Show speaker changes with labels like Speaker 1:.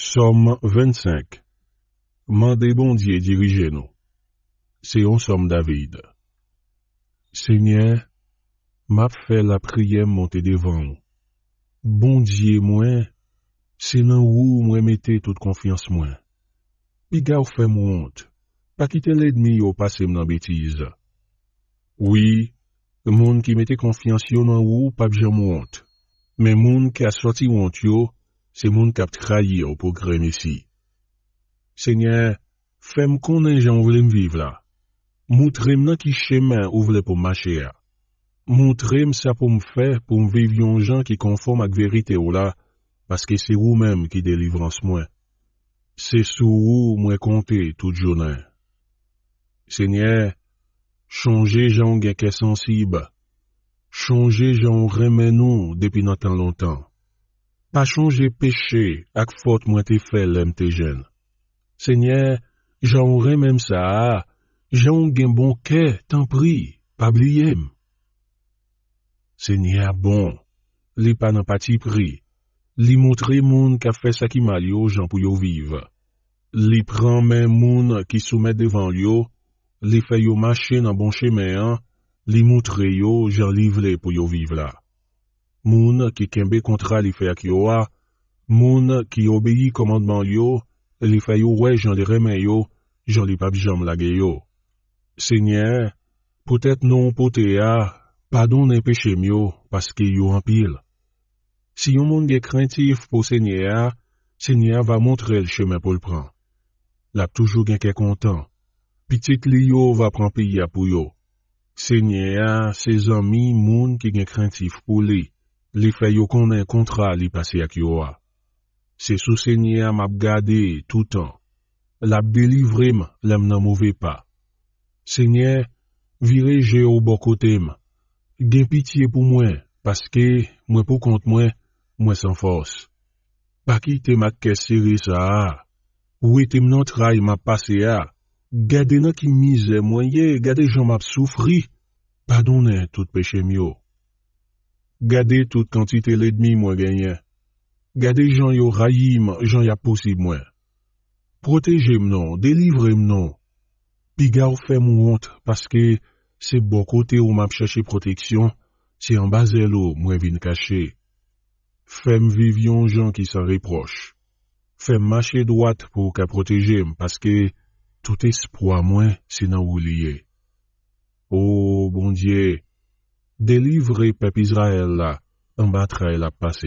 Speaker 1: Somme 25 Mande bondye dirije nou. Se yon somme David. Senye, map fe la priye monte devan. Bondye mwen, se nan wou mwen mette tout konfians mwen. Piga ou fe mwont, pa kite ledmi ou pase mnen betize. Oui, moun ki mette konfians yon nan wou pa bje mwont, men moun ki aswati wont yon, c'est monde qui a trahi au programme ici. Seigneur, fais-moi connaître gens voulez me vivre là. Montrez-moi qui chemin vous pour marcher montre Montrez-moi ça pour me faire pour vivre un gens qui conforme à la vérité là, parce que c'est vous-même qui délivrance moi. C'est sur vous moi compter toute journée. Seigneur, changez gens qui sont sensibles. Changez gens remènons depuis longtemps. A chonje peche ak fote mwen te fe lem te jen. Senye, jan ou remem sa a, jan gen bon ke tan pri, pa blyem. Senye, bon, li pan apati pri. Li moutre moun ka fe sakima yo jan pou yo vive. Li pran men moun ki soume devan yo, li fe yo mache nan bon cheme an, li moutre yo jan livle pou yo vive la. Moun ki kembe kontra li fe ak yo a, moun ki obeyi komandman yo, li fe yo we jan li remen yo, jan li pabijam la ge yo. Senye, pou tèt non pou te a, padoun en peche myo, paske yo anpil. Si yon moun gen krentif pou senye a, senye a va montre l chemen pou l pran. Lap toujou gen ke kontan. Pitit li yo va pran piya pou yo. Senye a, se zanmi moun ki gen krentif pou li. Li fè yo konnen kontra li pase ak yo a. Se sou sènyè m ap gade toutan. La belivre m lèm nan mouve pa. Sènyè, vire je ou bokote m. Gen pitiye pou mwen, paske mwen pou kont mwen, mwen san fos. Pakite m ak kesiri sa a. Ou ete m nan trai m ap pase a. Gade nan ki mize mwen ye, gade jan m ap soufri. Padone tout peche m yo. Gardez toute quantité l'ennemi moi gagné. Gardez Jean yo raïm, Jean y a possible moi. Protégez-moi délivrez-moi non. Pigar fait honte parce que c'est bon côté où m'a cherché protection, c'est en bas de l'eau oh, moi de cacher. Femme vivion Jean qui s'en reproche. Fais marcher droite pour qu'à protéger parce que tout espoir moins c'est dans oublier. Oh bon Dieu. Délivrez peuple Israël en bataille la pase